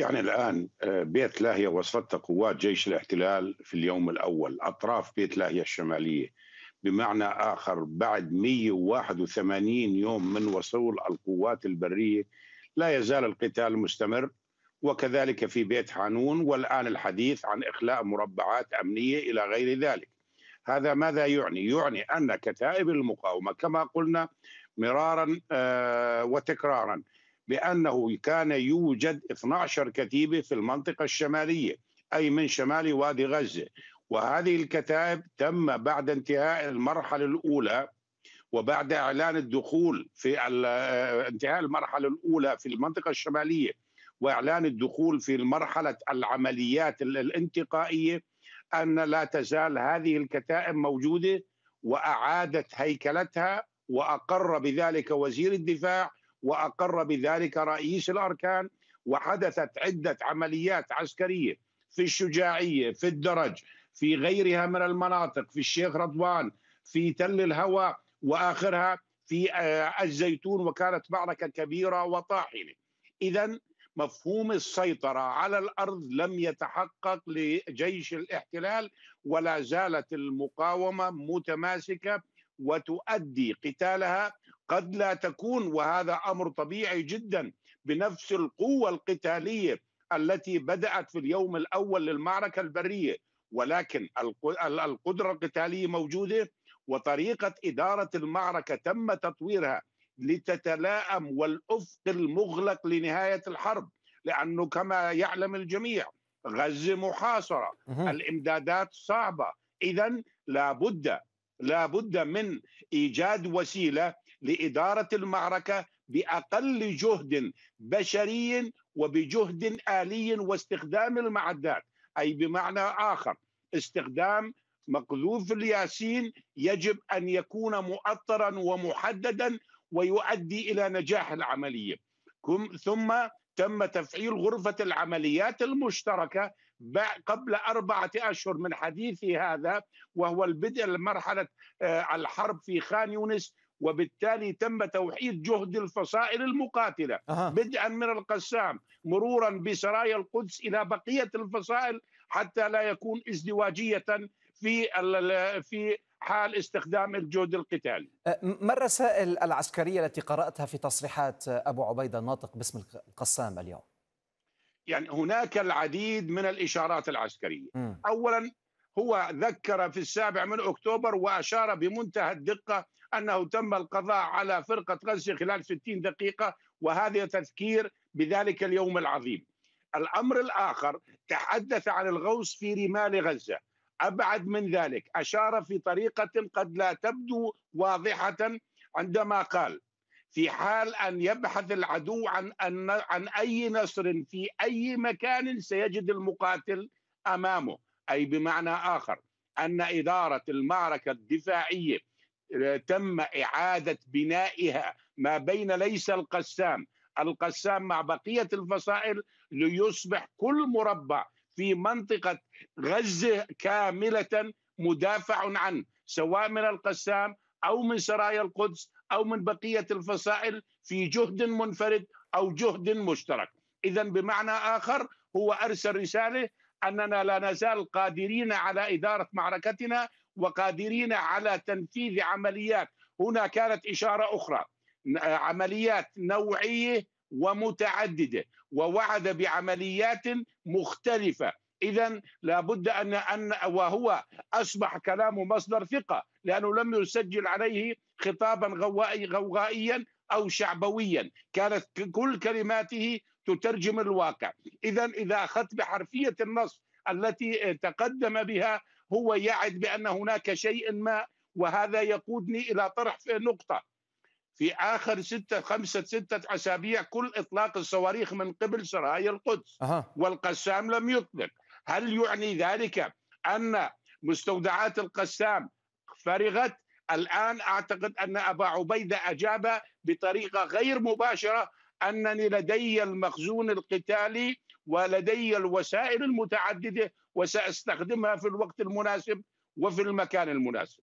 يعني الآن آه، بيت لاهيا وصفتها قوات جيش الاحتلال في اليوم الأول أطراف بيت لاهيا الشمالية بمعنى آخر بعد 181 يوم من وصول القوات البرية لا يزال القتال مستمر وكذلك في بيت حانون والآن الحديث عن إخلاء مربعات أمنية إلى غير ذلك هذا ماذا يعني؟ يعني أن كتائب المقاومة كما قلنا مرارا آه، وتكرارا بأنه كان يوجد 12 كتيبة في المنطقة الشمالية أي من شمال وادي غزة وهذه الكتائب تم بعد انتهاء المرحلة الأولى وبعد إعلان الدخول في انتهاء المرحلة الأولى في المنطقة الشمالية وإعلان الدخول في مرحلة العمليات الانتقائية أن لا تزال هذه الكتائب موجودة وأعادت هيكلتها وأقر بذلك وزير الدفاع واقر بذلك رئيس الاركان وحدثت عده عمليات عسكريه في الشجاعيه في الدرج في غيرها من المناطق في الشيخ رضوان في تل الهوى واخرها في آه، الزيتون وكانت معركه كبيره وطاحنه اذا مفهوم السيطره على الارض لم يتحقق لجيش الاحتلال ولا زالت المقاومه متماسكه وتؤدي قتالها قد لا تكون وهذا امر طبيعي جدا بنفس القوه القتاليه التي بدات في اليوم الاول للمعركه البريه ولكن القدره القتاليه موجوده وطريقه اداره المعركه تم تطويرها لتتلائم والافق المغلق لنهايه الحرب لانه كما يعلم الجميع غزه محاصره الامدادات صعبه اذا لابد لابد من ايجاد وسيله لاداره المعركه باقل جهد بشري وبجهد الي واستخدام المعدات اي بمعنى اخر استخدام مقذوف الياسين يجب ان يكون مؤطرا ومحددا ويؤدي الى نجاح العمليه ثم تم تفعيل غرفه العمليات المشتركه قبل أربعة أشهر من حديثي هذا وهو البدء لمرحله آه، الحرب في خان يونس وبالتالي تم توحيد جهد الفصائل المقاتلة أه. بدءا من القسام مرورا بسرايا القدس إلى بقية الفصائل حتى لا يكون ازدواجية في في حال استخدام الجهد القتالي أه، ما الرسائل العسكرية التي قرأتها في تصريحات أبو عبيدة الناطق باسم القسام اليوم؟ يعني هناك العديد من الإشارات العسكرية م. أولا هو ذكر في السابع من أكتوبر وأشار بمنتهى الدقة أنه تم القضاء على فرقة غزة خلال 60 دقيقة وهذا تذكير بذلك اليوم العظيم الأمر الآخر تحدث عن الغوص في رمال غزة أبعد من ذلك أشار في طريقة قد لا تبدو واضحة عندما قال في حال أن يبحث العدو عن, أن عن أي نصر في أي مكان سيجد المقاتل أمامه أي بمعنى آخر أن إدارة المعركة الدفاعية تم إعادة بنائها ما بين ليس القسام القسام مع بقية الفصائل ليصبح كل مربع في منطقة غزة كاملة مدافع عنه سواء من القسام أو من سرايا القدس أو من بقية الفصائل في جهد منفرد أو جهد مشترك إذا بمعنى آخر هو أرسل رسالة أننا لا نزال قادرين على إدارة معركتنا وقادرين على تنفيذ عمليات هنا كانت إشارة أخرى عمليات نوعية ومتعددة ووعد بعمليات مختلفة إذا لابد أن أن وهو أصبح كلامه مصدر ثقة لأنه لم يسجل عليه خطابا غوغائيا أو شعبويا كانت كل كلماته تترجم الواقع إذا إذا أخذت بحرفية النص التي تقدم بها هو يعد بأن هناك شيء ما وهذا يقودني إلى طرح في نقطة في آخر ستة خمسة ستة أسابيع كل إطلاق الصواريخ من قبل سرايا القدس أه. والقسام لم يطلق هل يعني ذلك أن مستودعات القسام فرغت الآن أعتقد أن أبا عبيدة أجاب بطريقة غير مباشرة أنني لدي المخزون القتالي ولدي الوسائل المتعدده وساستخدمها في الوقت المناسب وفي المكان المناسب